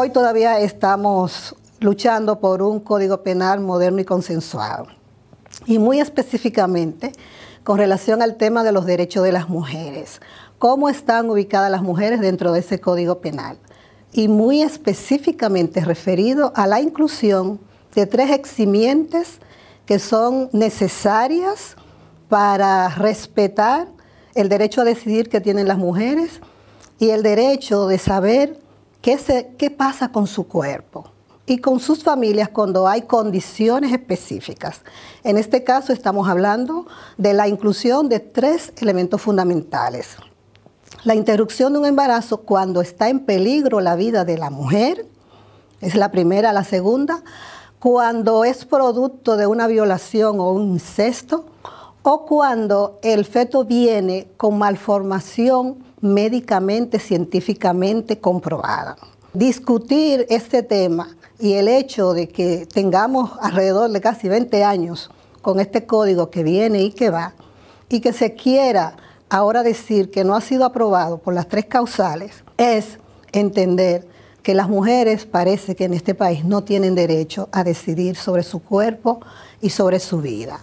Hoy todavía estamos luchando por un código penal moderno y consensuado. Y muy específicamente con relación al tema de los derechos de las mujeres. ¿Cómo están ubicadas las mujeres dentro de ese código penal? Y muy específicamente referido a la inclusión de tres eximientes que son necesarias para respetar el derecho a decidir que tienen las mujeres y el derecho de saber qué, qué pasa con su cuerpo y con sus familias cuando hay condiciones específicas. En este caso estamos hablando de la inclusión de tres elementos fundamentales. La interrupción de un embarazo cuando está en peligro la vida de la mujer, es la primera, la segunda, cuando es producto de una violación o un incesto, o cuando el feto viene con malformación médicamente, científicamente comprobada. Discutir este tema y el hecho de que tengamos alrededor de casi 20 años con este código que viene y que va, y que se quiera ahora decir que no ha sido aprobado por las tres causales, es entender que las mujeres parece que en este país no tienen derecho a decidir sobre su cuerpo y sobre su vida.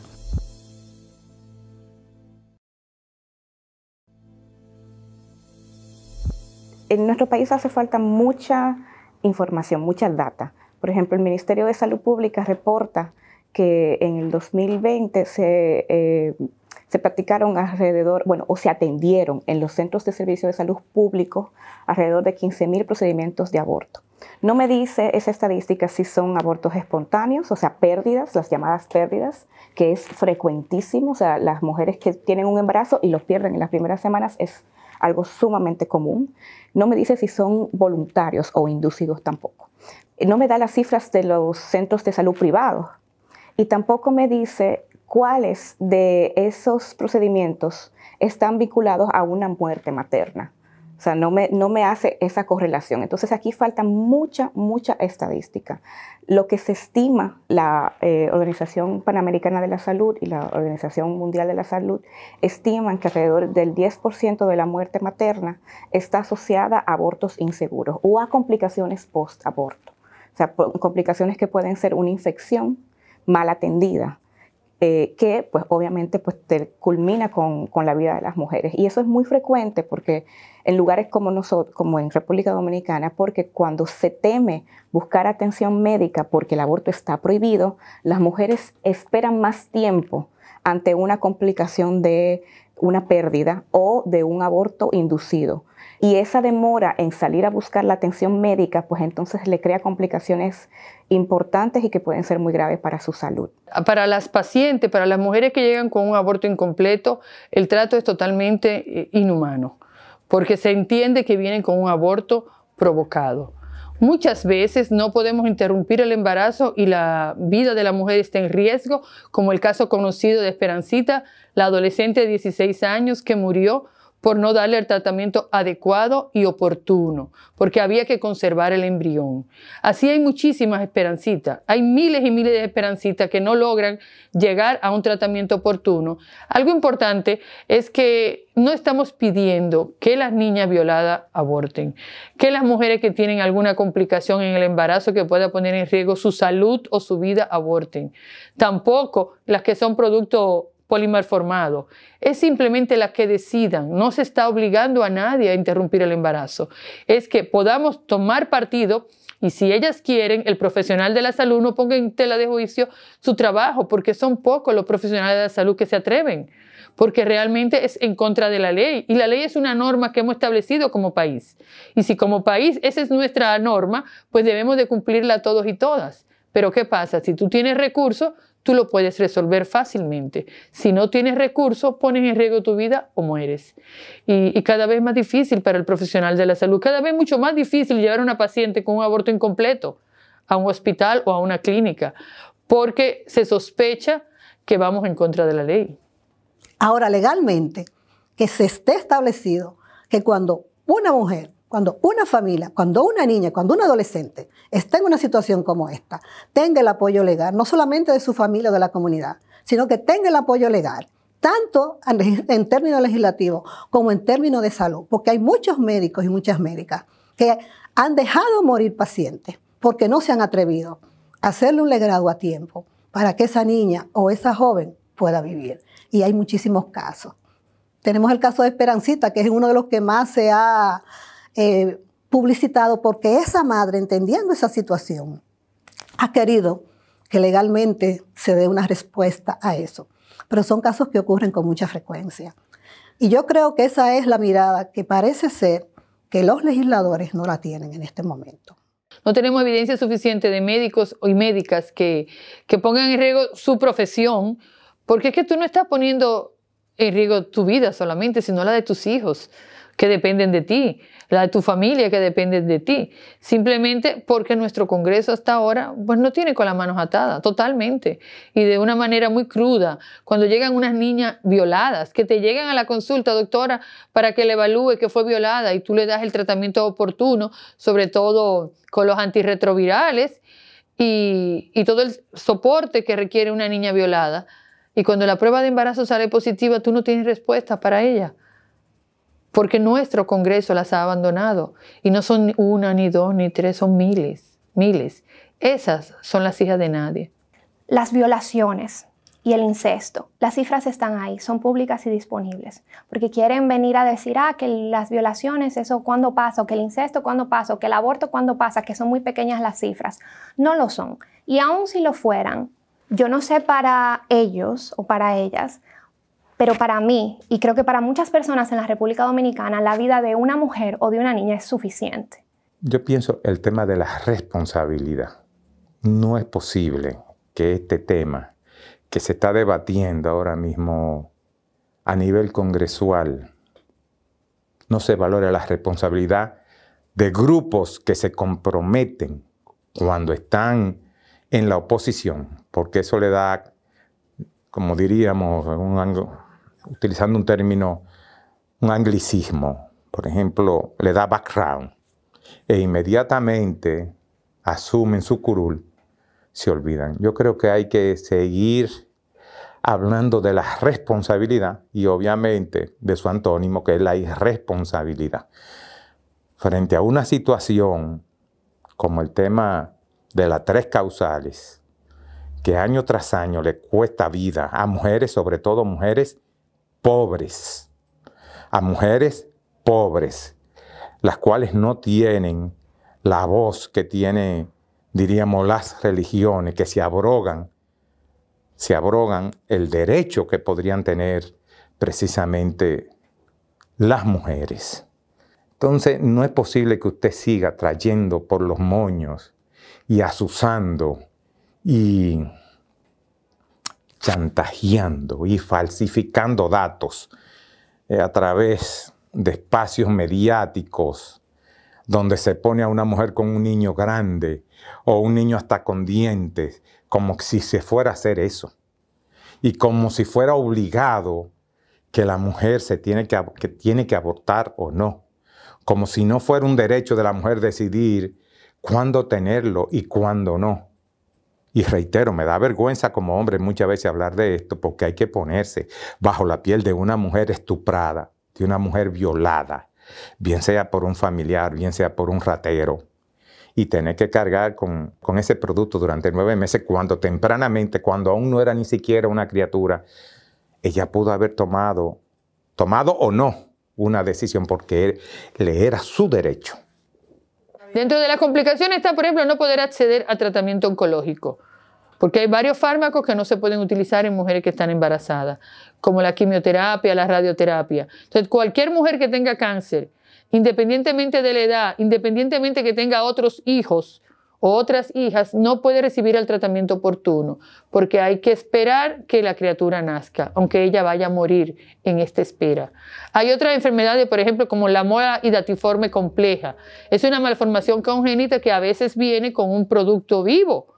en nuestro país hace falta mucha información, mucha data. Por ejemplo, el Ministerio de Salud Pública reporta que en el 2020 eh, se, practicaron alrededor, bueno, o se atendieron en los centros de servicio de salud público alrededor de 15.000 procedimientos de aborto. No me dice esa estadística si son abortos espontáneos, o sea, pérdidas, las llamadas pérdidas, que es frecuentísimo, o sea, las mujeres que tienen un embarazo y los pierden en las primeras semanas es algo sumamente común. No me dice si son voluntarios o inducidos tampoco. No me da las cifras de los centros de salud privados y tampoco me dice cuáles de esos procedimientos están vinculados a una muerte materna. O sea, no me, hace esa correlación. Entonces aquí falta mucha, mucha estadística. Lo que se estima la eh, Organización Panamericana de la Salud y la Organización Mundial de la Salud estiman que alrededor del 10% de la muerte materna está asociada a abortos inseguros o a complicaciones post-aborto. O sea, complicaciones que pueden ser una infección mal atendida, eh, que pues obviamente pues culmina con, con, la vida de las mujeres. Y eso es muy frecuente porque en lugares como nosotros, como en República Dominicana, porque cuando se teme buscar atención médica porque el aborto está prohibido, las mujeres esperan más tiempo ante una complicación de una pérdida o de un aborto inducido. Y esa demora en salir a buscar la atención médica, pues entonces le crea complicaciones importantes y que pueden ser muy graves para su salud. Para las pacientes, para las mujeres que llegan con un aborto incompleto, el trato es totalmente eh, inhumano, porque se entiende que vienen con un aborto provocado. Muchas veces no podemos interrumpir el embarazo y la vida de la mujer está en riesgo, como el caso conocido de Esperancita, la adolescente de 16 años que murió por no darle el tratamiento adecuado y oportuno, porque había que conservar el embrión. Así hay muchísimas esperancitas, hay miles y miles de esperancitas que no logran llegar a un tratamiento oportuno. Algo importante es que no estamos pidiendo que las niñas violadas aborten, que las mujeres que tienen alguna complicación en el embarazo que pueda poner en riesgo su salud o su vida aborten. Tampoco las que son producto polímero formado. Es simplemente la que decidan. No se está obligando a nadie a interrumpir el embarazo. Es que podamos tomar partido y si ellas quieren, el profesional de la salud no ponga en tela de juicio su trabajo, porque son pocos los profesionales de la salud que se atreven, porque realmente es en contra de la ley. Y la ley es una norma que hemos establecido como país. Y si como país esa es nuestra norma, pues debemos de cumplirla todos y todas. Pero ¿qué pasa? Si tú tienes recursos, tú lo puedes resolver fácilmente. Si no tienes recursos, pones en riesgo tu vida o mueres. Y, cada vez más difícil para el profesional de la salud, cada vez mucho más difícil llevar a una paciente con un aborto incompleto a un hospital o a una clínica, porque se sospecha que vamos en contra de la ley. Ahora, legalmente, que se esté establecido que cuando una mujer cuando una familia, cuando una niña, cuando un adolescente está en una situación como esta, tenga el apoyo legal, no solamente de su familia o de la comunidad, sino que tenga el apoyo legal, tanto en términos legislativos como en términos de salud, porque hay muchos médicos y muchas médicas que han dejado morir pacientes porque no se han atrevido a hacerle un legrado a tiempo para que esa niña o esa joven pueda vivir. Y hay muchísimos casos. Tenemos el caso de Esperancita, que es uno de los que más se ha eh, publicitado porque esa madre, entendiendo esa situación, ha querido que legalmente se dé una respuesta a eso. Pero son casos que ocurren con mucha frecuencia. Y yo creo que esa es la mirada que parece ser que los legisladores no la tienen en este momento. No tenemos evidencia suficiente de médicos y médicas que, que pongan en riesgo su profesión, porque es que tú no estás poniendo en riesgo tu vida solamente, sino la de tus hijos que dependen de ti, la de tu familia que dependen de ti, simplemente porque nuestro Congreso hasta ahora pues no tiene con las manos atadas, totalmente, y de una manera muy cruda. Cuando llegan unas niñas violadas, que te llegan a la consulta, doctora, para que le evalúe que fue violada y tú le das el tratamiento oportuno, sobre todo con los antirretrovirales y todo el soporte que requiere una niña violada. Y cuando la prueba de embarazo sale positiva, tú no tienes respuesta para ella porque nuestro Congreso las ha abandonado, y no son una, ni dos, ni tres, son miles, miles. Esas son las hijas de nadie. Las violaciones y el incesto. Las cifras están ahí, son públicas y disponibles, porque quieren venir a decir, ah, que las violaciones, eso cuándo pasa, que el incesto cuándo pasa, que el aborto cuándo pasa, que son muy pequeñas las cifras. No lo son. Y aun si lo fueran, yo no sé para ellos o para ellas pero para mí, y creo que para muchas personas en la República Dominicana, la vida de una mujer o de una niña es suficiente. Yo pienso el tema de la responsabilidad. No es posible que este tema que se está debatiendo ahora mismo a nivel congresual no se valore la responsabilidad de grupos que se comprometen cuando están en la oposición, porque eso le da, como diríamos, un, utilizando un término, un anglicismo, por ejemplo, le da background e inmediatamente asumen su curul, se olvidan. Yo creo que hay que seguir hablando de la responsabilidad y obviamente de su antónimo, que es la irresponsabilidad. Frente a una situación como el tema de las tres causales, que año tras año le cuesta vida a mujeres, sobre todo mujeres pobres, a mujeres pobres, las cuales no tienen la voz que tienen, diríamos, las religiones, que se abrogan, se abrogan el derecho que podrían tener precisamente las mujeres. Entonces, no es posible que usted siga trayendo por los moños y azuzando y chantajeando y falsificando datos eh, a través de espacios mediáticos donde se pone a una mujer con un niño grande o un niño hasta con dientes, como si se fuera a hacer eso. Y como si fuera obligado que la mujer se tiene que, tiene que abortar o no. Como si no fuera un derecho de la mujer decidir cuándo tenerlo y cuándo no. Y reitero, me da vergüenza como hombre muchas veces hablar de esto porque hay que ponerse bajo la piel de una mujer estuprada, de una mujer violada, bien sea por un familiar, bien sea por un ratero, y tener que cargar con, ese producto durante nueve meses cuando tempranamente, cuando aún no era ni siquiera una criatura, ella pudo haber tomado, tomado o no, una decisión porque le era su derecho Dentro de las complicaciones está, por ejemplo, no poder acceder a tratamiento oncológico, porque hay varios fármacos que no se pueden utilizar en mujeres que están embarazadas, como la quimioterapia, la radioterapia. Entonces, cualquier mujer que tenga cáncer, independientemente de la edad, independientemente que tenga otros hijos, o otras hijas no puede recibir el tratamiento oportuno porque hay que esperar que la criatura nazca, aunque ella vaya a morir en esta espera. Hay otras enfermedades, por ejemplo, como la mola hidatiforme compleja. Es una malformación congénita que a veces viene con un producto vivo.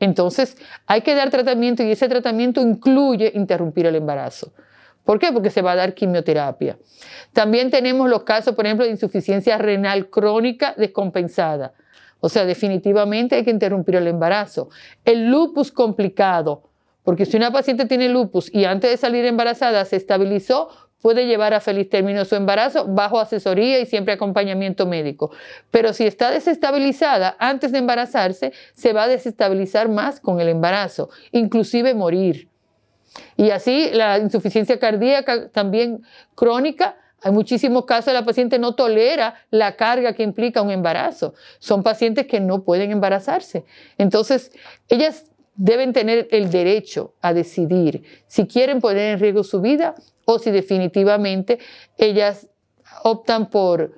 Entonces hay que dar tratamiento y ese tratamiento incluye interrumpir el embarazo. ¿Por qué? Porque se va a dar quimioterapia. También tenemos los casos, por ejemplo, de insuficiencia renal crónica descompensada. O sea, definitivamente hay que interrumpir el embarazo. El lupus complicado, porque si una paciente tiene lupus y antes de salir embarazada se estabilizó, puede llevar a feliz término su embarazo bajo asesoría y siempre acompañamiento médico. Pero si está desestabilizada antes de embarazarse, se va a desestabilizar más con el embarazo, inclusive morir. Y así la insuficiencia cardíaca también crónica hay muchísimos casos de la paciente no tolera la carga que implica un embarazo. Son pacientes que no pueden embarazarse. Entonces, ellas deben tener el derecho a decidir si quieren poner en riesgo su vida o si definitivamente ellas optan por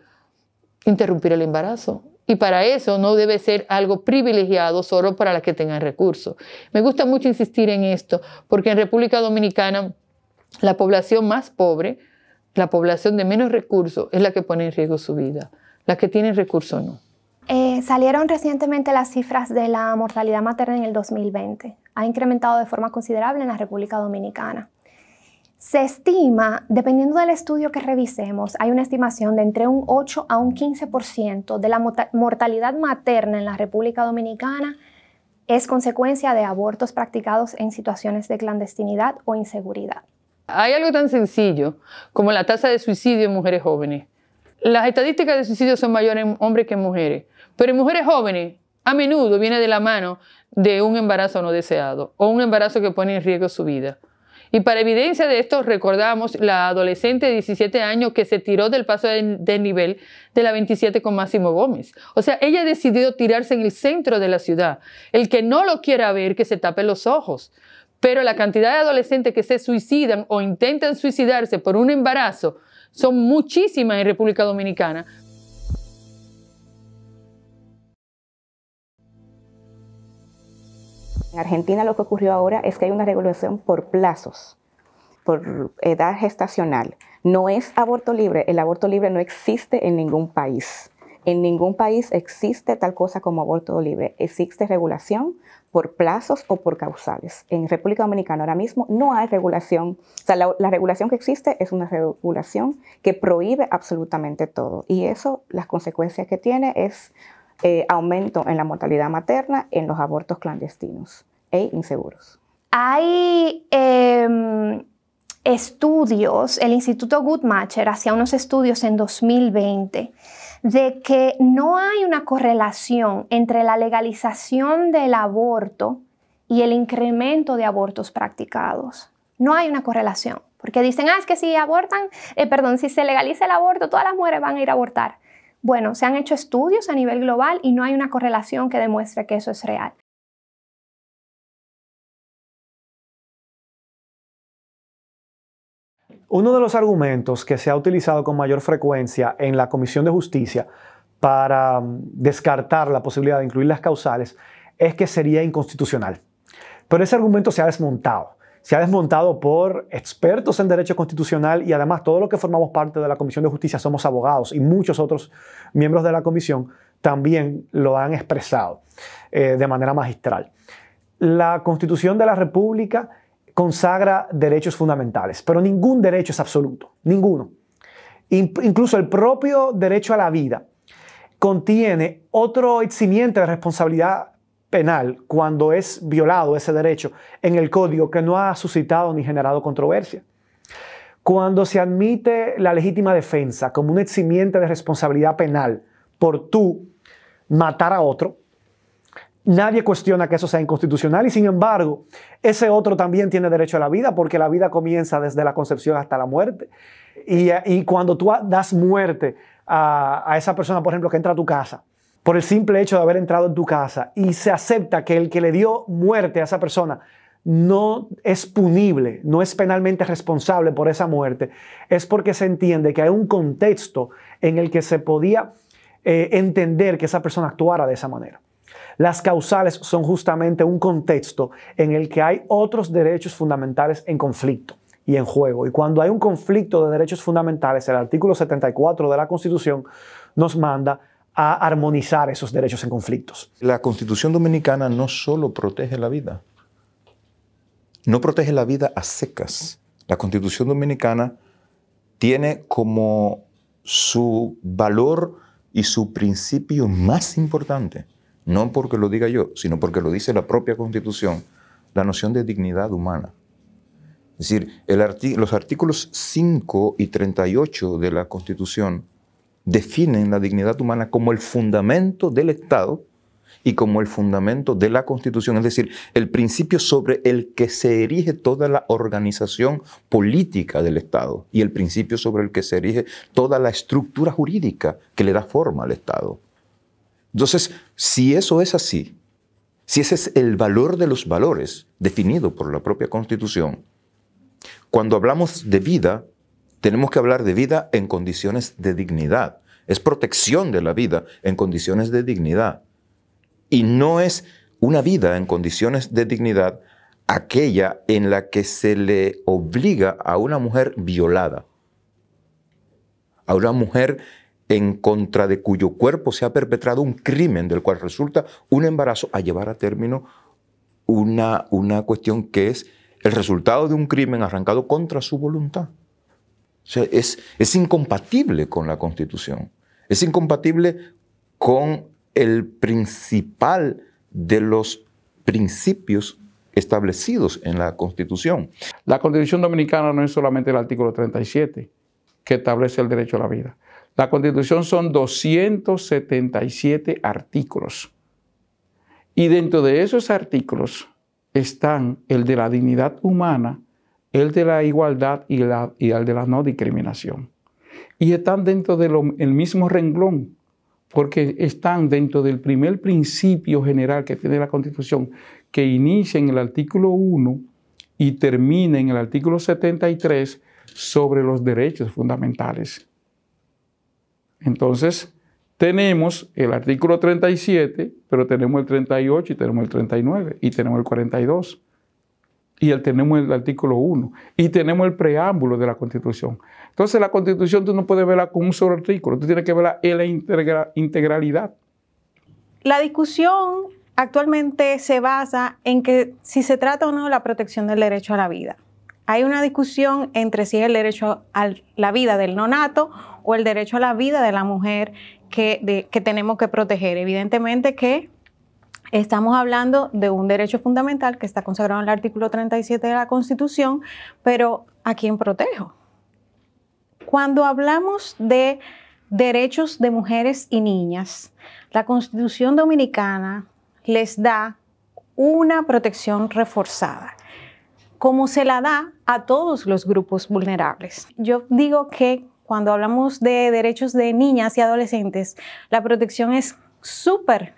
interrumpir el embarazo. Y para eso no debe ser algo privilegiado solo para las que tengan recursos. Me gusta mucho insistir en esto, porque en República Dominicana la población más pobre, la población de menos recursos es la que pone en riesgo su vida. la que tiene recursos no. Eh, salieron recientemente las cifras de la mortalidad materna en el 2020. Ha incrementado de forma considerable en la República Dominicana. Se estima, dependiendo del estudio que revisemos, hay una estimación de entre un 8 a un 15% de la mortalidad materna en la República Dominicana es consecuencia de abortos practicados en situaciones de clandestinidad o inseguridad. Hay algo tan sencillo como la tasa de suicidio en mujeres jóvenes. Las estadísticas de suicidio son mayores en hombres que en mujeres, pero en mujeres jóvenes a menudo viene de la mano de un embarazo no deseado o un embarazo que pone en riesgo su vida. Y para evidencia de esto recordamos la adolescente de 17 años que se tiró del paso de nivel de la 27 con Máximo Gómez. O sea, ella decidió tirarse en el centro de la ciudad. El que no lo quiera ver, que se tape los ojos. Pero la cantidad de adolescentes que se suicidan o intentan suicidarse por un embarazo son muchísimas en República Dominicana. En Argentina lo que ocurrió ahora es que hay una regulación por plazos, por edad gestacional. No es aborto libre, el aborto libre no existe en ningún país. En ningún país existe tal cosa como aborto libre. Existe regulación por plazos o por causales. En República Dominicana ahora mismo no hay regulación, o sea, la, regulación que existe es una regulación que prohíbe absolutamente todo y eso, las consecuencias que tiene es eh, aumento en la mortalidad materna, en los abortos clandestinos e inseguros. Hay em, estudios, el Instituto Gutmacher hacía unos estudios en 2020 de que no hay una correlación entre la legalización del aborto y el incremento de abortos practicados. No hay una correlación, porque dicen, ah, es que si abortan, eh, perdón, si se legaliza el aborto, todas las mujeres van a ir a abortar. Bueno, se han hecho estudios a nivel global y no hay una correlación que demuestre que eso es real. Uno de los argumentos que se ha utilizado con mayor frecuencia en la Comisión de Justicia para mm, descartar la posibilidad de incluir las causales es que sería inconstitucional. Pero ese argumento se ha desmontado. Se ha desmontado por expertos en derecho constitucional y además todo lo que formamos parte de la Comisión de Justicia somos abogados y muchos otros miembros de la Comisión también lo han expresado eh, de manera magistral. La Constitución de la República consagra derechos fundamentales, pero ningún derecho es absoluto, ninguno. Incluso el propio derecho a la vida contiene otro eximiente de responsabilidad penal cuando es violado ese derecho en el código que no ha suscitado ni generado controversia. Cuando se admite la legítima defensa como un eximiente de responsabilidad penal por tú matar a otro, Nadie cuestiona que eso sea inconstitucional y sin embargo, ese otro también tiene derecho a la vida porque la vida comienza desde la concepción hasta la muerte. Y, cuando tú das muerte a, esa persona, por ejemplo, que entra a tu casa, por el simple hecho de haber entrado en tu casa y se acepta que el que le dio muerte a esa persona no es punible, no es penalmente responsable por esa muerte, es porque se entiende que hay un contexto en el que se podía eh, entender que esa persona actuara de esa manera. Las causales son justamente un contexto en el que hay otros derechos fundamentales en conflicto y en juego. Y cuando hay un conflicto de derechos fundamentales, el artículo 74 de la Constitución nos manda a armonizar esos derechos en conflictos. La Constitución Dominicana no solo protege la vida, no protege la vida a secas. La Constitución Dominicana tiene como su valor y su principio más importante no porque lo diga yo, sino porque lo dice la propia Constitución, la noción de dignidad humana. Es decir, los artículos 5 y 38 de la Constitución definen la dignidad humana como el fundamento del Estado y como el fundamento de la Constitución, es decir, el principio sobre el que se erige toda la organización política del Estado y el principio sobre el que se erige toda la estructura jurídica que le da forma al Estado. Entonces, si eso es así, si ese es el valor de los valores definido por la propia Constitución, cuando hablamos de vida, tenemos que hablar de vida en condiciones de dignidad. Es protección de la vida en condiciones de dignidad. Y no es una vida en condiciones de dignidad aquella en la que se le obliga a una mujer violada, a una mujer en contra de cuyo cuerpo se ha perpetrado un crimen del cual resulta un embarazo, a llevar a término una, una cuestión que es el resultado de un crimen arrancado contra su voluntad. es, es incompatible con la Constitución, es incompatible con el principal de los principios establecidos en la Constitución. La Constitución Dominicana no es solamente el artículo 37 que establece el derecho a la vida. La constitución son 277 artículos. Y dentro de esos artículos están el de la dignidad humana, el de la igualdad y, el de la no discriminación. Y están dentro del mismo renglón, porque están dentro del primer principio general que tiene la Constitución, que inicia en el artículo 1 y termina en el artículo 73 sobre los derechos fundamentales. Entonces, tenemos el artículo 37, pero tenemos el 38 y tenemos el 39 y tenemos el 42 y el, tenemos el artículo 1 y tenemos el preámbulo de la Constitución. Entonces, la Constitución tú no puedes verla con un solo artículo, tú tienes que verla en la integralidad. La discusión actualmente se basa en que si se trata o no de la protección del derecho a la vida. Hay una discusión entre si es el derecho a la vida del nonato o el derecho a la vida de la mujer que, que tenemos que proteger. Evidentemente que Estamos hablando de un derecho fundamental que está consagrado en el artículo 37 de la Constitución, pero ¿a quién protejo? Cuando hablamos de derechos de mujeres y niñas, la Constitución dominicana les da una protección reforzada, como se la da a todos los grupos vulnerables. Yo digo que cuando hablamos de derechos de niñas y adolescentes, la protección es súper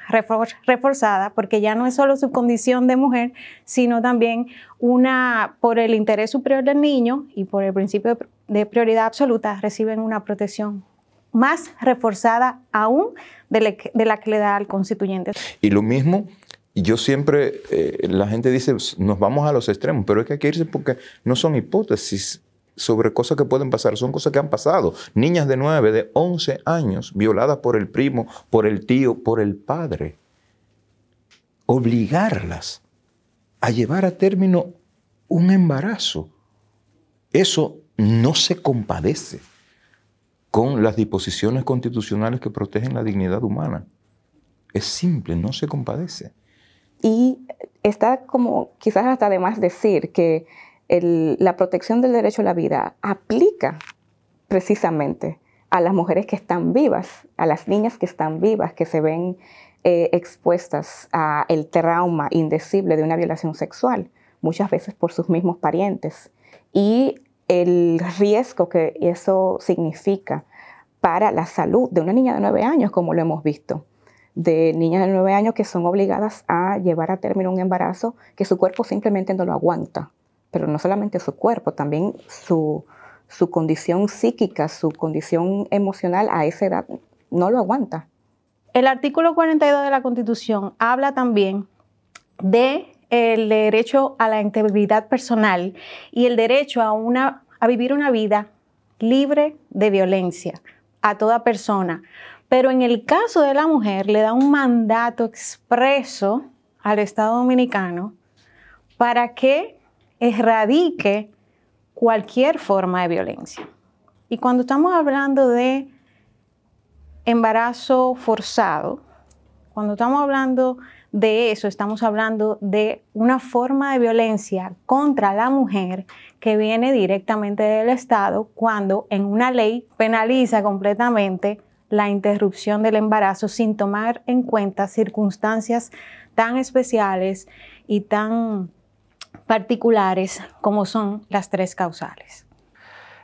reforzada porque ya no es solo su condición de mujer, sino también una por el interés superior del niño y por el principio de prioridad absoluta reciben una protección más reforzada aún de, la que, le da al constituyente. Y lo mismo, yo siempre, eh, la gente dice, nos vamos a los extremos, pero es que hay que irse porque no son hipótesis, sobre cosas que pueden pasar, son cosas que han pasado. Niñas de 9, de 11 años, violadas por el primo, por el tío, por el padre. Obligarlas a llevar a término un embarazo. Eso no se compadece con las disposiciones constitucionales que protegen la dignidad humana. Es simple, no se compadece. Y está como quizás hasta además decir que la protección del derecho a la vida aplica precisamente a las mujeres que están vivas, a las niñas que están vivas, que se ven eh, expuestas al trauma indecible de una violación sexual, muchas veces por sus mismos parientes, y el riesgo que eso significa para la salud de una niña de nueve años, como lo hemos visto, de niñas de nueve años que son obligadas a llevar a término un embarazo que su cuerpo simplemente no lo aguanta pero no solamente su cuerpo, también su, condición psíquica, su condición emocional a esa edad no lo aguanta. El artículo 42 de la Constitución habla también de el derecho a la integridad personal y el derecho a, una, a vivir una vida libre de violencia a toda persona. Pero en el caso de la mujer le da un mandato expreso al Estado Dominicano para que erradique cualquier forma de violencia. Y cuando estamos hablando de embarazo forzado, cuando estamos hablando de eso, estamos hablando de una forma de violencia contra la mujer que viene directamente del Estado cuando en una ley penaliza completamente la interrupción del embarazo sin tomar en cuenta circunstancias tan especiales y tan particulares como son las tres causales.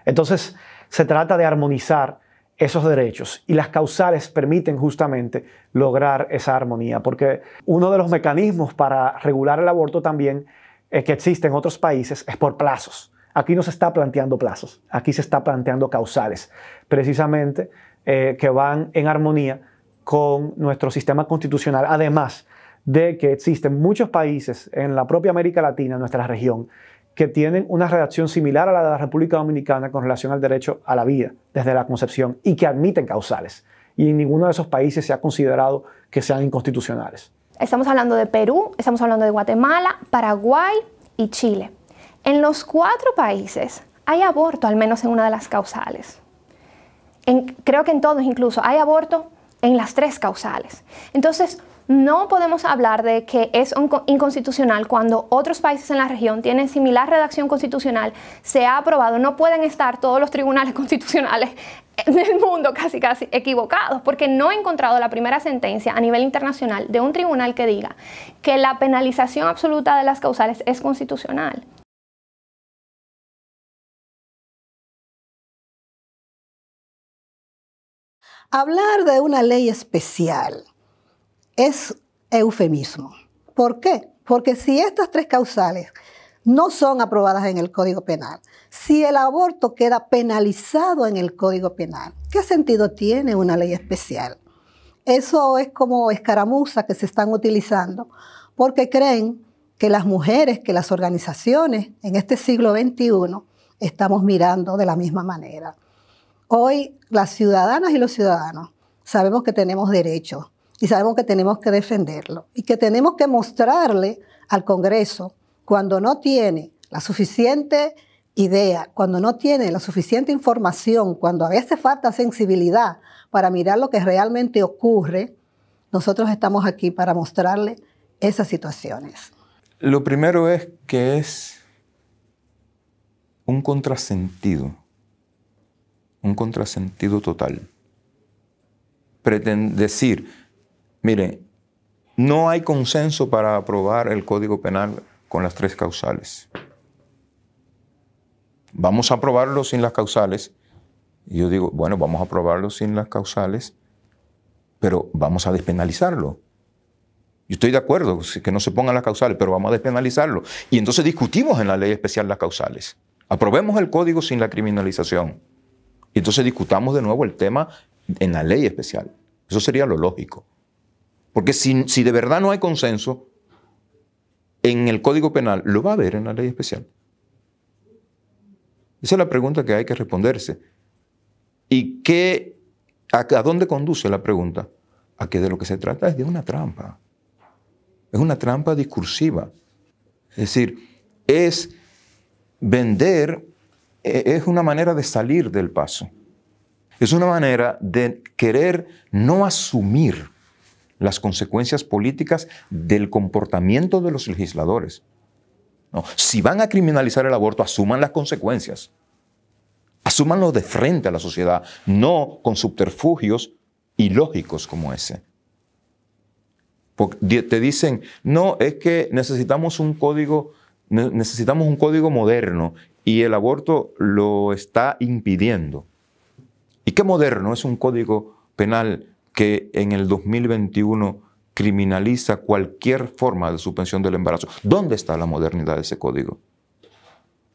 Entonces, se trata de armonizar esos derechos y las causales permiten justamente lograr esa armonía, porque uno de los mecanismos para regular el aborto también que existe en otros países es por plazos. Aquí no se está planteando plazos, aquí se está planteando causales, precisamente eh, que van en armonía con nuestro sistema constitucional, además de que existen muchos países en la propia América Latina, nuestra región, que tienen una redacción similar a la de la República Dominicana con relación al derecho a la vida desde la concepción y que admiten causales. Y en ninguno de esos países se ha considerado que sean inconstitucionales. Estamos hablando de Perú, estamos hablando de Guatemala, Paraguay y Chile. En los cuatro países hay aborto, al menos en una de las causales. creo que en todos incluso hay aborto en las tres causales. Entonces, no podemos hablar de que es inconstitucional cuando otros países en la región tienen similar redacción constitucional, se ha aprobado, no pueden estar todos los tribunales constitucionales en el mundo casi casi equivocados, porque no he encontrado la primera sentencia a nivel internacional de un tribunal que diga que la penalización absoluta de las causales es constitucional. Hablar de una ley especial es eufemismo. ¿Por qué? Porque si estas tres causales no son aprobadas en el Código Penal, si el aborto queda penalizado en el Código Penal, ¿qué sentido tiene una ley especial? Eso es como escaramuza que se están utilizando porque creen que las mujeres, que las organizaciones en este siglo XXI estamos mirando de la misma manera. Hoy las ciudadanas y los ciudadanos sabemos que tenemos derechos, y sabemos que tenemos que defenderlo y que tenemos que mostrarle al Congreso cuando no tiene la suficiente idea, cuando no tiene la suficiente información, cuando a veces falta sensibilidad para mirar lo que realmente ocurre, nosotros estamos aquí para mostrarle esas situaciones. Lo primero es que es un contrasentido, un contrasentido total. Pretender... decir, Mire, no hay consenso para aprobar el Código Penal con las tres causales. Vamos a aprobarlo sin las causales. Y yo digo, bueno, vamos a aprobarlo sin las causales, pero vamos a despenalizarlo. Yo estoy de acuerdo que no se pongan las causales, pero vamos a despenalizarlo. Y entonces discutimos en la ley especial las causales. Aprobemos el código sin la criminalización. Y entonces discutamos de nuevo el tema en la ley especial. Eso sería lo lógico. Porque si, de verdad no hay consenso, en el Código Penal lo va a haber en la ley especial. Esa es la pregunta que hay que responderse. ¿Y qué, a, a dónde conduce la pregunta? A que de lo que se trata es de una trampa. Es una trampa discursiva. Es decir, es vender, e, es una manera de salir del paso. Es una manera de querer no asumir las consecuencias políticas del comportamiento de los legisladores. No, si van a criminalizar el aborto, asuman las consecuencias. Asúmanlo de frente a la sociedad, no con subterfugios ilógicos como ese. Porque te dicen, no, es que necesitamos un código, necesitamos un código moderno y el aborto lo está impidiendo. ¿Y qué moderno es un código penal que en el 2021 criminaliza cualquier forma de suspensión del embarazo. ¿Dónde está la modernidad de ese código?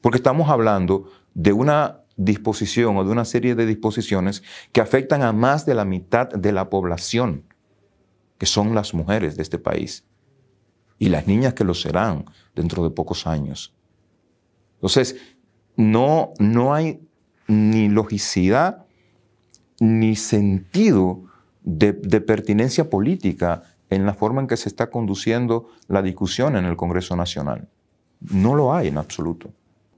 Porque estamos hablando de una disposición o de una serie de disposiciones que afectan a más de la mitad de la población, que son las mujeres de este país y las niñas que lo serán dentro de pocos años. Entonces, no, no hay ni logicidad ni sentido de, pertinencia política en la forma en que se está conduciendo la discusión en el Congreso Nacional. No lo hay en absoluto.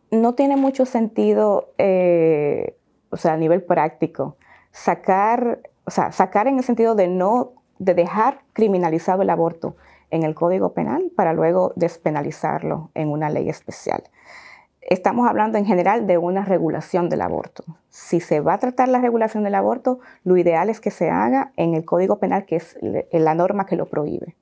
No tiene mucho sentido, eh, o sea, a nivel práctico, sacar, o sea, sacar en el sentido de no, de dejar criminalizado el aborto en el Código Penal para luego despenalizarlo en una ley especial estamos hablando en general de una regulación del aborto. Si se va a tratar la regulación del aborto, lo ideal es que se haga en el Código Penal, que es la norma que lo prohíbe.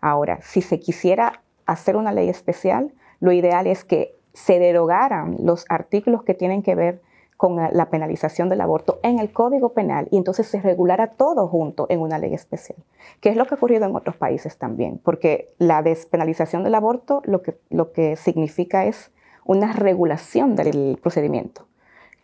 Ahora, si se quisiera hacer una ley especial, lo ideal es que se derogaran los artículos que tienen que ver con la penalización del aborto en el Código Penal y entonces se regulara todo junto en una ley especial, que es lo que ha ocurrido en otros países también, porque la despenalización del aborto lo que, lo que significa es una regulación del procedimiento,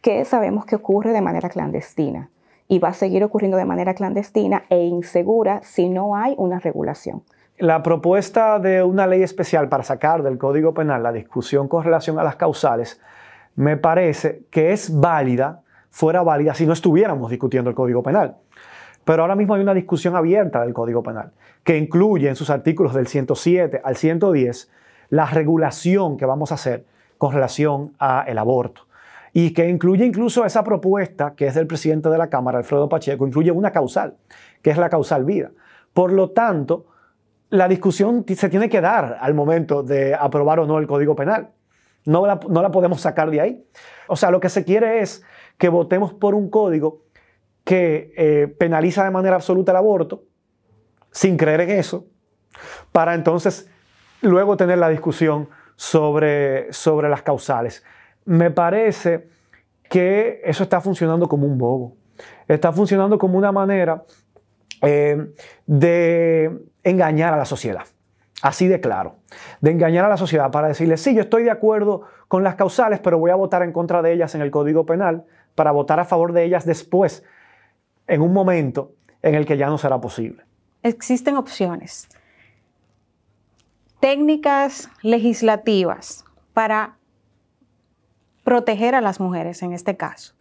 que sabemos que ocurre de manera clandestina y va a seguir ocurriendo de manera clandestina e insegura si no hay una regulación. La propuesta de una ley especial para sacar del Código Penal la discusión con relación a las causales me parece que es válida, fuera válida si no estuviéramos discutiendo el Código Penal. Pero ahora mismo hay una discusión abierta del Código Penal, que incluye en sus artículos del 107 al 110 la regulación que vamos a hacer con relación al aborto y que incluye incluso esa propuesta que es del presidente de la Cámara, Alfredo Pacheco, incluye una causal, que es la causal vida. Por lo tanto, la discusión se tiene que dar al momento de aprobar o no el Código Penal. No la, no la podemos sacar de ahí. O sea, lo que se quiere es que votemos por un código que eh, penaliza de manera absoluta el aborto, sin creer en eso, para entonces luego tener la discusión sobre, sobre las causales. Me parece que eso está funcionando como un bobo. Está funcionando como una manera eh, de engañar a la sociedad. Así de claro, de engañar a la sociedad para decirle, sí, yo estoy de acuerdo con las causales, pero voy a votar en contra de ellas en el Código Penal para votar a favor de ellas después, en un momento en el que ya no será posible. Existen opciones técnicas legislativas para proteger a las mujeres en este caso.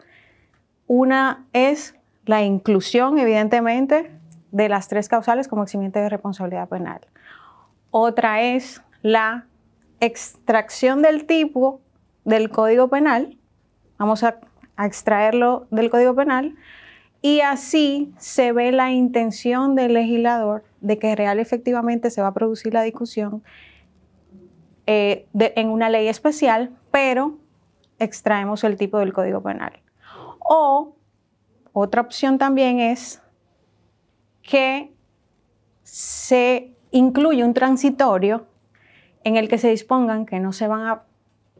Una es la inclusión, evidentemente, de las tres causales como eximiente de responsabilidad penal. Otra es la extracción del tipo del Código Penal. Vamos a extraerlo del Código Penal y así se ve la intención del legislador de que real efectivamente se va a producir la discusión eh, en una ley especial, pero extraemos el tipo del Código Penal. O otra opción también es que se incluya un transitorio en el que se dispongan que no se van a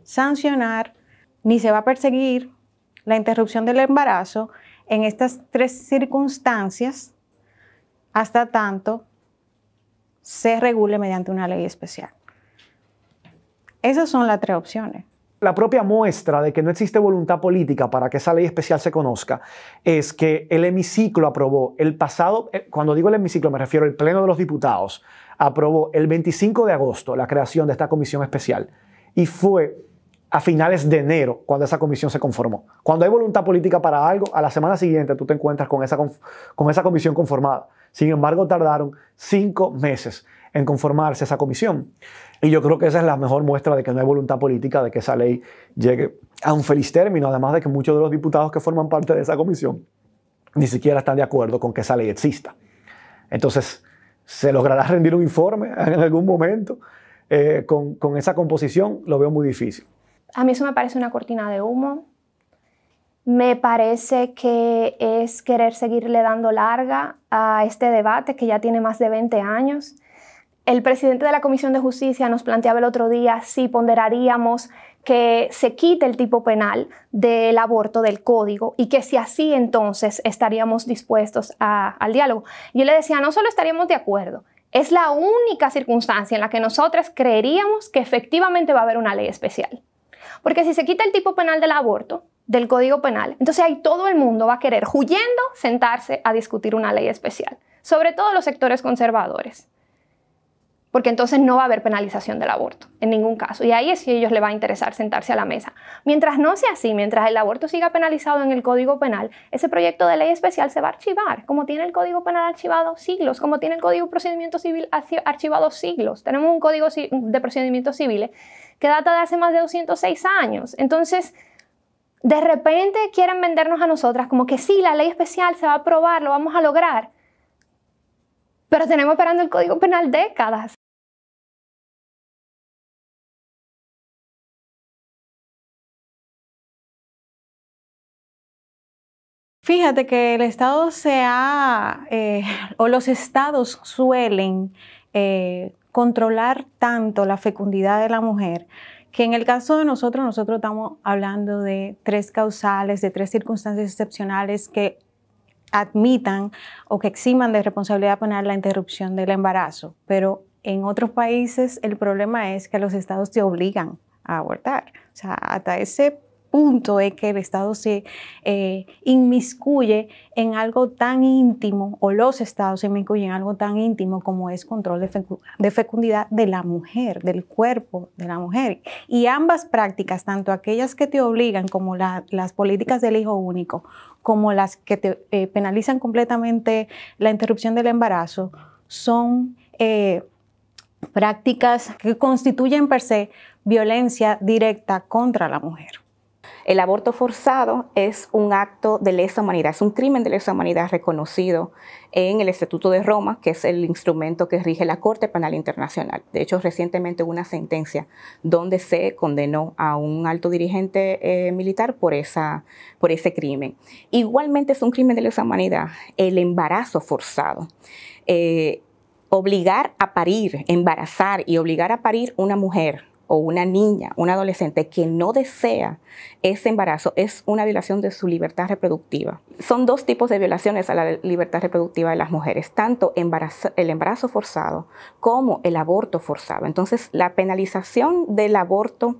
sancionar ni se va a perseguir la interrupción del embarazo en estas tres circunstancias hasta tanto se regule mediante una ley especial. Esas son las tres opciones. La propia muestra de que no existe voluntad política para que esa ley especial se conozca es que el hemiciclo aprobó el pasado, eh, cuando digo el hemiciclo me refiero al Pleno de los Diputados, aprobó el 25 de agosto la creación de esta comisión especial y fue a finales de enero, cuando esa comisión se conformó. Cuando hay voluntad política para algo, a la semana siguiente tú te encuentras con esa, con esa comisión conformada. Sin embargo, tardaron cinco meses en conformarse esa comisión. Y yo creo que esa es la mejor muestra de que no hay voluntad política de que esa ley llegue a un feliz término, además de que muchos de los diputados que forman parte de esa comisión ni siquiera están de acuerdo con que esa ley exista. Entonces, ¿se logrará rendir un informe en algún momento eh, con esa composición? Lo veo muy difícil a mí eso me parece una cortina de humo. Me parece que es querer seguirle dando larga a este debate que ya tiene más de 20 años. El presidente de la Comisión de Justicia nos planteaba el otro día si ponderaríamos que se quite el tipo penal del aborto del código y que si así entonces estaríamos dispuestos al diálogo. Yo le decía, no solo estaríamos de acuerdo, es la única circunstancia en la que nosotros creeríamos que efectivamente va a haber una ley especial. Porque si se quita el tipo penal del aborto, del Código Penal, entonces ahí todo el mundo va a querer, huyendo, sentarse a discutir una ley especial, sobre todo los sectores conservadores. Porque entonces no va a haber penalización del aborto, en ningún caso. Y ahí es si a ellos les va a interesar sentarse a la mesa. Mientras no sea así, mientras el aborto siga penalizado en el Código Penal, ese proyecto de ley especial se va a archivar, como tiene el Código Penal archivado siglos, como tiene el Código de Procedimiento Civil archivado siglos. Tenemos un Código de Procedimientos Civiles que data de hace más de 206 años. Entonces, de repente quieren vendernos a nosotras como que sí, la ley especial se va a aprobar, lo vamos a lograr. Pero tenemos esperando el Código Penal décadas. Fíjate que el Estado se ha, eh, o los estados suelen eh, controlar tanto la fecundidad de la mujer que en el caso de nosotros, nosotros estamos hablando de tres causales, de tres circunstancias excepcionales que admitan o que eximan de responsabilidad penal la interrupción del embarazo. Pero en otros países el problema es que los estados te obligan a abortar. O sea, hasta ese punto es que el Estado se eh, inmiscuye en algo tan íntimo, o los Estados se inmiscuyen en algo tan íntimo como es control de, fecundidad de la mujer, del cuerpo de la mujer. Y ambas prácticas, tanto aquellas que te obligan como las políticas del hijo único, como las que te eh, penalizan completamente la interrupción del embarazo, son... Eh, prácticas que constituyen per se violencia directa contra la mujer. El aborto forzado es un acto de lesa humanidad, es un crimen de lesa humanidad reconocido en el Estatuto de Roma, que es el instrumento que rige la Corte Penal Internacional. De hecho, recientemente hubo una sentencia donde se condenó a un alto dirigente eh, militar por, ese crimen. Igualmente es un crimen de lesa humanidad el embarazo forzado. Eh, obligar a parir, embarazar y obligar a parir una mujer o una niña, un adolescente que no desea ese embarazo es una violación de su libertad reproductiva. Son dos tipos de violaciones a la libertad reproductiva de las mujeres, tanto el embarazo forzado como el aborto forzado. Entonces, la penalización del aborto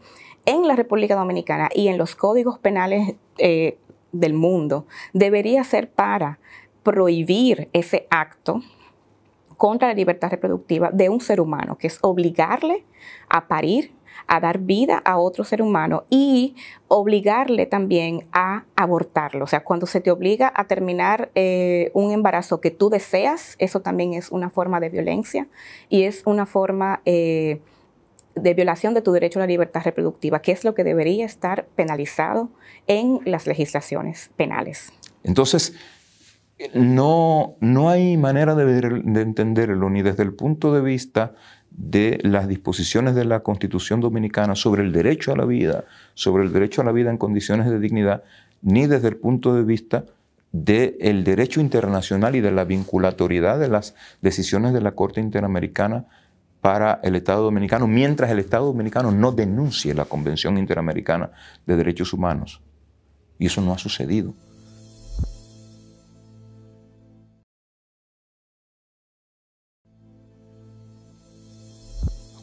en la República Dominicana y en los códigos penales eh, del mundo debería ser para prohibir ese acto contra la libertad reproductiva de un ser humano, que es obligarle a parir a dar vida a otro ser humano y obligarle también a abortarlo. O sea, cuando se te obliga a terminar eh, un embarazo que tú deseas, eso también es una forma de violencia y es una forma... Eh, de violación de tu derecho a la libertad reproductiva, que es lo que debería estar penalizado en las legislaciones penales. Entonces, no, no hay manera de entenderlo ni desde el punto de vista de las disposiciones de la Constitución Dominicana sobre el derecho a la vida, sobre el derecho a la vida en condiciones de dignidad, ni desde el punto de vista del derecho internacional y de la vinculatoriedad de las decisiones de la Corte Interamericana para el Estado Dominicano, mientras el Estado Dominicano no denuncie la Convención Interamericana de Derechos Humanos. Y eso no ha sucedido.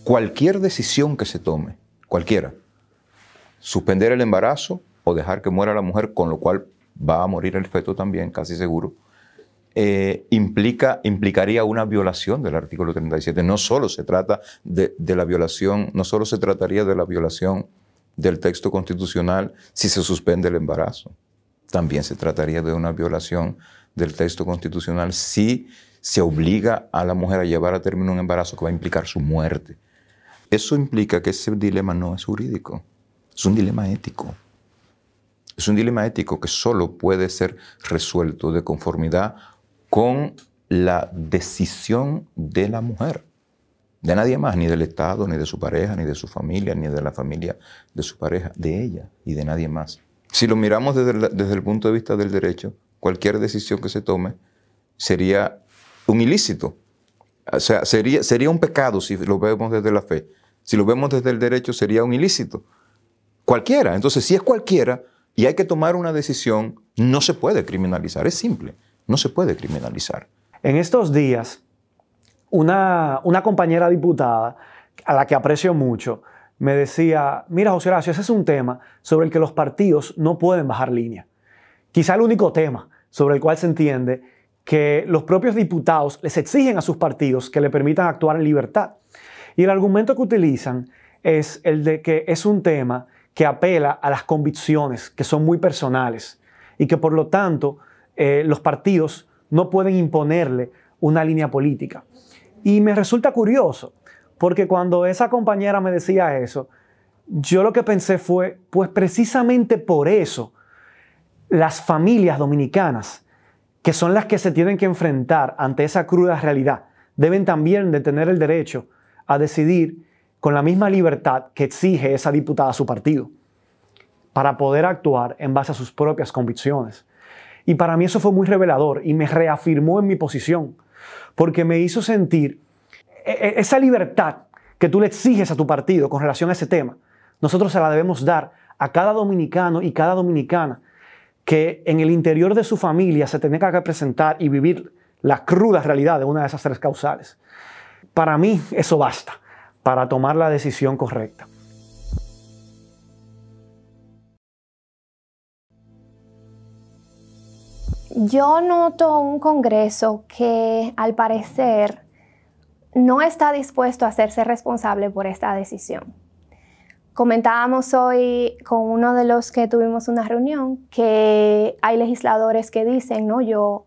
cualquier decisión que se tome, cualquiera, suspender el embarazo o dejar que muera la mujer, con lo cual va a morir el feto también, casi seguro, eh, implica, implicaría una violación del artículo 37. No solo se trata de la violación, no solo se trataría de la violación del texto constitucional si se suspende el embarazo, también se trataría de una violación del texto constitucional si se obliga a la mujer a llevar a término un embarazo que va a implicar su muerte. Eso implica que ese dilema no es jurídico, es un dilema ético. Es un dilema ético que solo puede ser resuelto de conformidad con la decisión de la mujer, de nadie más, ni del Estado, ni de su pareja, ni de su familia, ni de la familia de su pareja, de ella y de nadie más. Si lo miramos desde, el punto de vista del derecho, cualquier decisión que se tome sería un ilícito, o sea, sería, un pecado si lo vemos desde la fe. Si lo vemos desde el derecho, sería un ilícito. Cualquiera. Entonces, si es cualquiera y hay que tomar una decisión, no se puede criminalizar. Es simple. No se puede criminalizar. En estos días, una, una compañera diputada, a la que aprecio mucho, me decía, mira José Horacio, ese es un tema sobre el que los partidos no pueden bajar línea. Quizá el único tema sobre el cual se entiende que los propios diputados les exigen a sus partidos que le permitan actuar en libertad. Y el argumento que utilizan es el de que es un tema que apela a las convicciones que son muy personales y que por lo tanto eh, los partidos no pueden imponerle una línea política. Y me resulta curioso, porque cuando esa compañera me decía eso, yo lo que pensé fue, pues precisamente por eso las familias dominicanas que son las que se tienen que enfrentar ante esa cruda realidad, deben también de tener el derecho a decidir con la misma libertad que exige esa diputada a su partido, para poder actuar en base a sus propias convicciones. Y para mí eso fue muy revelador y me reafirmó en mi posición, porque me hizo sentir e, e, esa libertad que tú le exiges a tu partido con relación a ese tema. Nosotros se la debemos dar a cada dominicano y cada dominicana que en el interior de su familia se tenga que presentar y vivir la cruda realidad de una de esas tres causales. Para mí eso basta para tomar la decisión correcta. Yo noto un Congreso que al parecer no está dispuesto a hacerse responsable por esta decisión. Comentábamos hoy con uno de los que tuvimos una reunión que hay legisladores que dicen, no, yo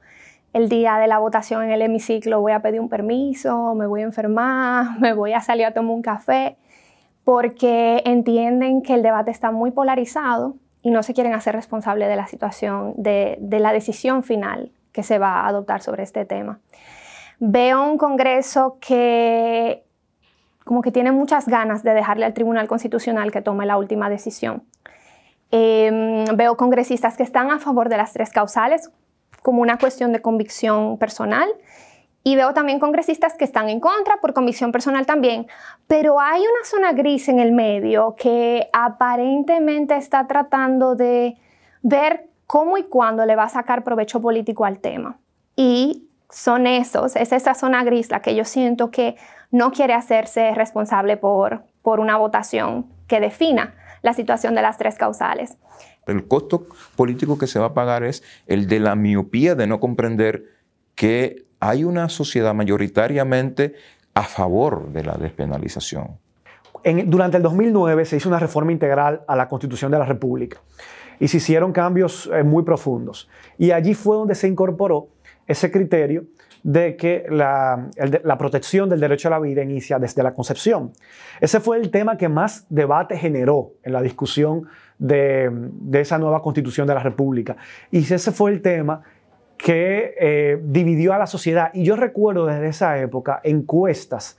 el día de la votación en el hemiciclo voy a pedir un permiso, me voy a enfermar, me voy a salir a tomar un café, porque entienden que el debate está muy polarizado y no se quieren hacer responsable de la situación, de, de la decisión final que se va a adoptar sobre este tema. Veo un Congreso que como que tiene muchas ganas de dejarle al Tribunal Constitucional que tome la última decisión. Em, veo congresistas que están a favor de las tres causales como una cuestión de convicción personal y veo también congresistas que están en contra por convicción personal también, pero hay una zona gris en el medio que aparentemente está tratando de ver cómo y cuándo le va a sacar provecho político al tema. Y son esos, es esa zona gris la que yo siento que no quiere hacerse responsable por, por una votación que defina la situación de las tres causales. El costo político que se va a pagar es el de la miopía de no comprender que hay una sociedad mayoritariamente a favor de la despenalización. durante el 2009 se hizo una reforma integral a la Constitución de la República y se hicieron cambios eh, muy profundos. Y allí fue donde se incorporó ese criterio de que la, protección del derecho a la vida inicia desde la concepción. Ese fue el tema que más debate generó en la discusión de, esa nueva constitución de la República. Y ese fue el tema que eh, dividió a la sociedad. Y yo recuerdo desde esa época encuestas,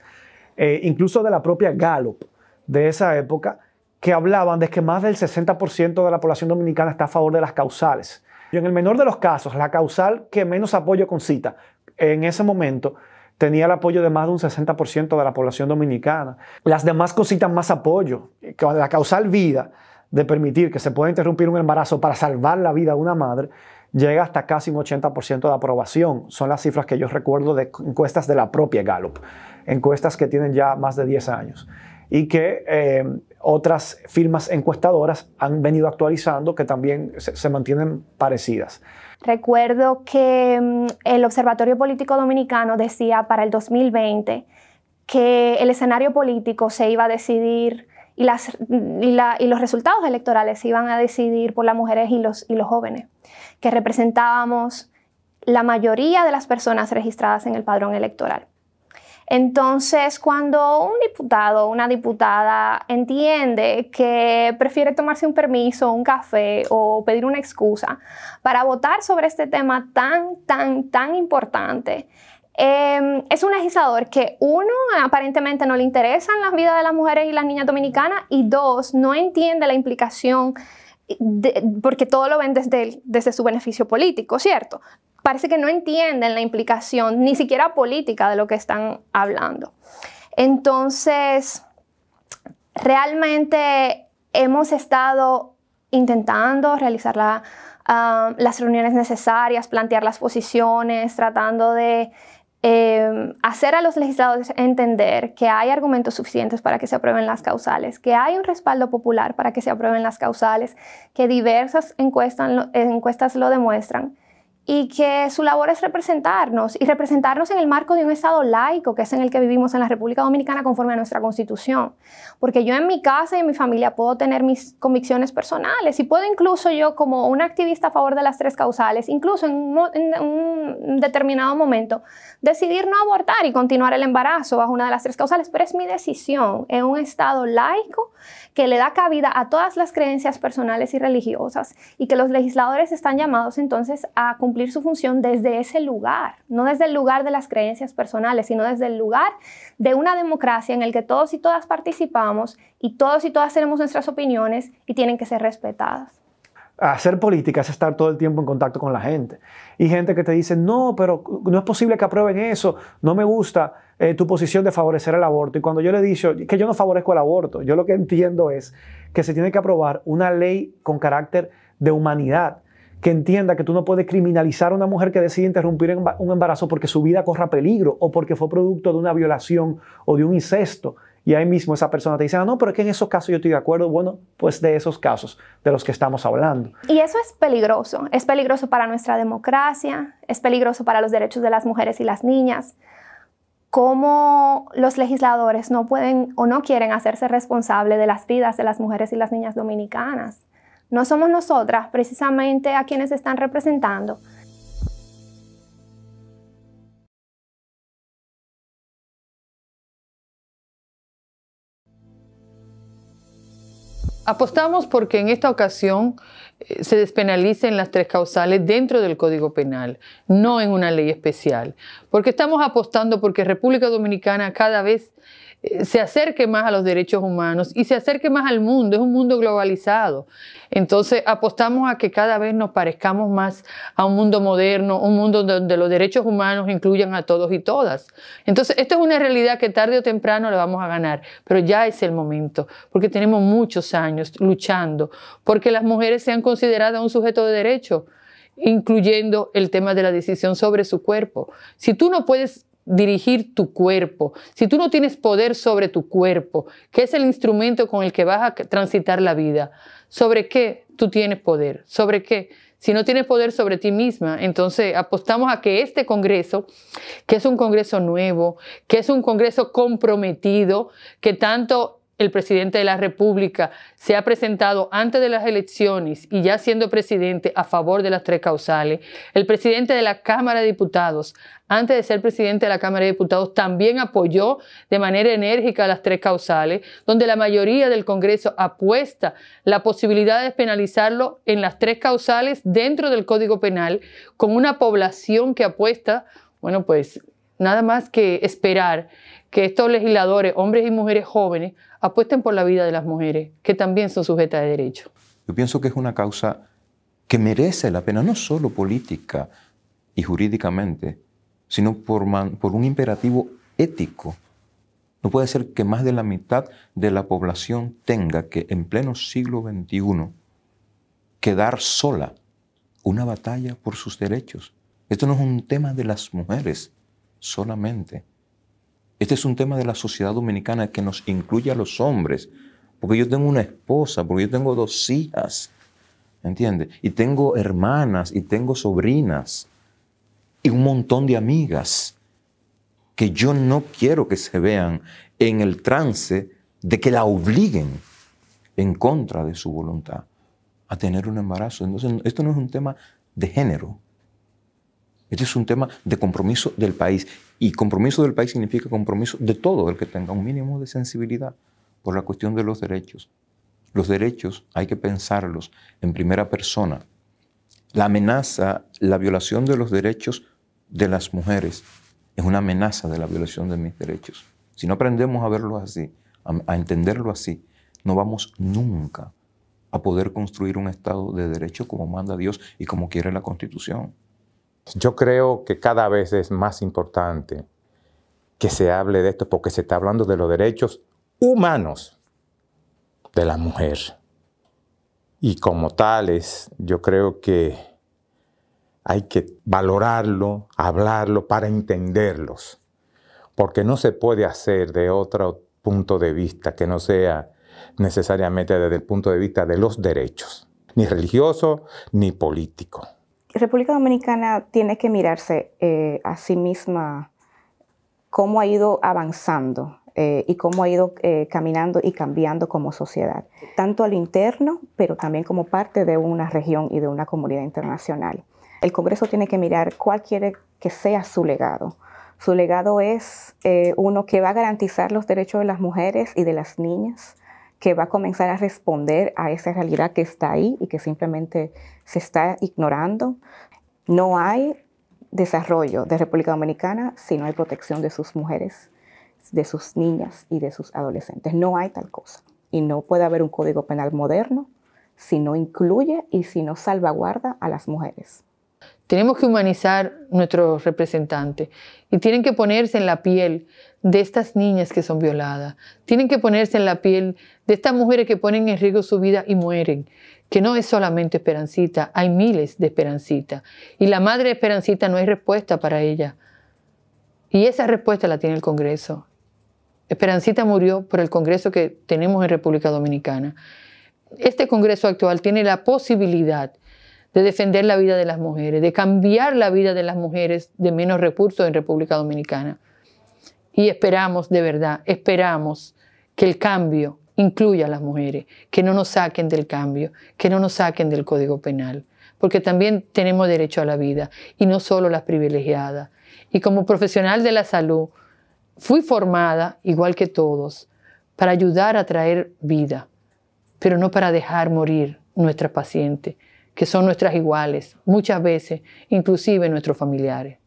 eh, incluso de la propia Gallup de esa época, que hablaban de que más del 60% de la población dominicana está a favor de las causales y en el menor de los casos, la causal que menos apoyo concita en ese momento tenía el apoyo de más de un 60% de la población dominicana. Las demás concitan más apoyo. La causal vida de permitir que se pueda interrumpir un embarazo para salvar la vida de una madre llega hasta casi un 80% de aprobación. Son las cifras que yo recuerdo de encuestas de la propia Gallup, encuestas que tienen ya más de 10 años y que eh, otras firmas encuestadoras han venido actualizando que también se, mantienen parecidas. Recuerdo que mm, el Observatorio Político Dominicano decía para el 2020 que el escenario político se iba a decidir y, los resultados electorales se iban a decidir por las mujeres y los jóvenes, que representábamos la mayoría de las personas registradas en el padrón electoral. Entonces, cuando un diputado o una diputada entiende que prefiere tomarse un permiso, un café o pedir una excusa para votar sobre este tema tan, tan, tan importante, em, es un legislador que, uno, aparentemente no le interesan las vidas de las mujeres y las niñas dominicanas, y dos, no entiende la implicación porque todo lo ven desde su beneficio político, ¿cierto? parece que no entienden la implicación, ni siquiera política, de lo que están hablando. Entonces, realmente hemos estado intentando realizar um, las reuniones necesarias, plantear las posiciones, tratando de em, hacer a los legisladores entender que hay argumentos suficientes para que se aprueben las causales, que hay un respaldo popular para que se aprueben las causales, que diversas encuestas lo demuestran y que su labor es representarnos y representarnos en el marco de un Estado laico, que es en el que vivimos en la República Dominicana conforme a nuestra constitución. Porque yo en mi casa y en mi familia puedo tener mis convicciones personales y puedo incluso yo como un activista a favor de las tres causales, incluso en un, en un determinado momento, decidir no abortar y continuar el embarazo bajo una de las tres causales, pero es mi decisión en un Estado laico que le da cabida a todas las creencias personales y religiosas y que los legisladores están llamados entonces a cumplir cumplir su función desde ese lugar, no desde el lugar de las creencias personales, sino desde el lugar de una democracia en el que todos y todas participamos y todos y todas tenemos nuestras opiniones y tienen que ser respetadas. Hacer política es estar todo el tiempo en contacto con la gente. Y gente que te dice, no, pero no es posible que aprueben eso, no me gusta eh, tu posición de favorecer el aborto. Y cuando yo le he que yo no favorezco el aborto, yo lo que entiendo es que se tiene que aprobar una ley con carácter de humanidad que entienda que tú no puedes criminalizar a una mujer que decide interrumpir un embarazo porque su vida corra peligro o porque fue producto de una violación o de un incesto. Y ahí mismo esa persona te dice, ah, no, pero es que en esos casos yo estoy de acuerdo. Bueno, pues de esos casos de los que estamos hablando. Y eso es peligroso. Es peligroso para nuestra democracia, es peligroso para los derechos de las mujeres y las niñas. ¿Cómo los legisladores no pueden o no quieren hacerse responsable de las vidas de las mujeres y las niñas dominicanas? no somos nosotras precisamente a quienes están representando, Apostamos porque en esta ocasión eh, se despenalicen las tres causales dentro del Código Penal, no en una ley especial, porque estamos apostando porque República Dominicana cada vez eh, se acerque más a los derechos humanos y se acerque más al mundo, es un mundo globalizado. Entonces apostamos a que cada vez nos parezcamos más a un mundo moderno, un mundo donde los derechos humanos incluyan a todos y todas. Entonces esto es una realidad que tarde o temprano la vamos a ganar, pero ya es el momento, porque tenemos muchos años luchando porque las mujeres sean consideradas un sujeto de derecho, incluyendo el tema de la decisión sobre su cuerpo. Si tú no puedes dirigir tu cuerpo, si tú no tienes poder sobre tu cuerpo, que es el instrumento con el que vas a transitar la vida, ¿sobre qué tú tienes poder? ¿Sobre qué? Si no tienes poder sobre ti misma, entonces apostamos a que este Congreso, que es un Congreso nuevo, que es un Congreso comprometido, que tanto el presidente de la República se ha presentado antes de las elecciones y ya siendo presidente a favor de las tres causales. El presidente de la Cámara de Diputados, antes de ser presidente de la Cámara de Diputados, también apoyó de manera enérgica las tres causales, donde la mayoría del Congreso apuesta la posibilidad de penalizarlo en las tres causales dentro del Código Penal, con una población que apuesta, bueno, pues nada más que esperar que estos legisladores, hombres y mujeres jóvenes, apuesten por la vida de las mujeres, que también son sujetas de derecho. Yo pienso que es una causa que merece la pena, no solo política y jurídicamente, sino por, por un imperativo ético. No puede ser que más de la mitad de la población tenga que, en pleno siglo XXI, quedar sola una batalla por sus derechos. Esto no es un tema de las mujeres solamente. Este es un tema de la sociedad dominicana que nos incluye a los hombres, porque yo tengo una esposa, porque yo tengo dos hijas, ¿entiendes? Y tengo hermanas y tengo sobrinas y un montón de amigas que yo no quiero que se vean en el trance de que la obliguen en contra de su voluntad a tener un embarazo. Entonces, esto no es un tema de género. Este es un tema de compromiso del país. Y compromiso del país significa compromiso de todo el que tenga un mínimo de sensibilidad por la cuestión de los derechos. Los derechos hay que pensarlos en primera persona. La amenaza, la violación de los derechos de las mujeres es una amenaza de la violación de mis derechos. Si no aprendemos a verlo así, a, entenderlo así, no vamos nunca a poder construir un Estado de derecho como manda Dios y como quiere la Constitución. Yo creo que cada vez es más importante que se hable de esto porque se está hablando de los derechos humanos de la mujer. Y como tales, yo creo que hay que valorarlo, hablarlo para entenderlos, porque no se puede hacer de otro punto de vista que no sea necesariamente desde el punto de vista de los derechos, ni religioso ni político. República Dominicana tiene que mirarse eh, a sí misma cómo ha ido avanzando eh, y cómo ha ido eh, caminando y cambiando como sociedad, tanto al interno, pero también como parte de una región y de una comunidad internacional. El Congreso tiene que mirar cuál quiere que sea su legado. Su legado es uno que va a garantizar los derechos de las mujeres y de las niñas, que va a comenzar a responder a esa realidad que está ahí y que simplemente se está ignorando. No hay desarrollo de República Dominicana si no hay protección de sus mujeres, de sus niñas y de sus adolescentes. No hay tal cosa. Y no puede haber un código penal moderno si no incluye y si no salvaguarda a las mujeres. Tenemos que humanizar nuestros representantes y tienen que ponerse en la piel de estas niñas que son violadas. Tienen que ponerse en la piel de estas mujeres que ponen en riesgo su vida y mueren. Que no es solamente Esperancita, hay miles de Esperancita. Y la madre de Esperancita no hay respuesta para ella. Y esa respuesta la tiene el Congreso. Esperancita murió por el Congreso que tenemos en República Dominicana. Este Congreso actual tiene la posibilidad de defender la vida de las mujeres, de cambiar la vida de las mujeres de menos recursos en República Dominicana. Y esperamos de verdad, esperamos que el cambio incluya a las mujeres, que no nos saquen del cambio, que no nos saquen del Código Penal, porque también tenemos derecho a la vida y no solo las privilegiadas. Y como profesional de la salud, fui formada, igual que todos, para ayudar a traer vida, pero no para dejar morir nuestras pacientes, que son nuestras iguales, muchas veces, inclusive nuestros familiares.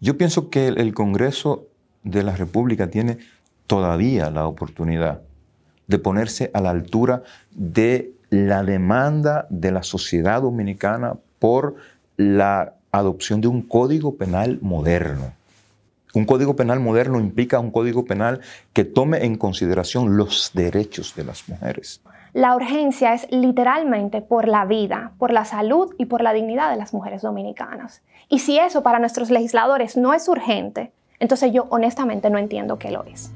Yo pienso que el Congreso de la República tiene todavía la oportunidad de ponerse a la altura de la demanda de la sociedad dominicana por la adopción de un código penal moderno. Un código penal moderno implica un código penal que tome en consideración los derechos de las mujeres. La urgencia es literalmente por la vida, por la salud y por la dignidad de las mujeres dominicanas. Y si eso para nuestros legisladores no es urgente, entonces yo honestamente no entiendo qué lo es.